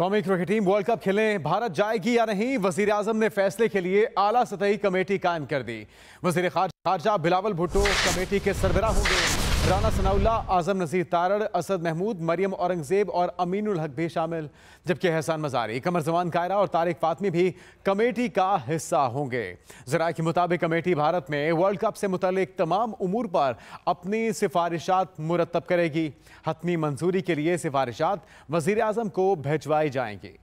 कौमी cricket team world cup खेलने भारत जाएगी या नहीं वजीर आजम ने फैसले के लिए आला सतही कमेटी कायम कर दी वजीर खारजा खारजा बिलावल भुट्टो कमेटी के सरबरा होंगे राना सनाउल्ला आजम नज़ीर तारड़ असद महमूद मरियम औरंगजेब और अमीनुल हक भी शामिल जबकि एहसान मजारी कमर जवान कायरा और तारिक फातमी भी कमेटी का हिस्सा होंगे जरा के मुताबिक कमेटी भारत में वर्ल्ड कप से मुतलिक तमाम उमूर पर अपनी सिफारिशात मुरतब करेगी हतमी मंजूरी के लिए सिफारिशात वजीर अजम को भिजवाई जाएंगी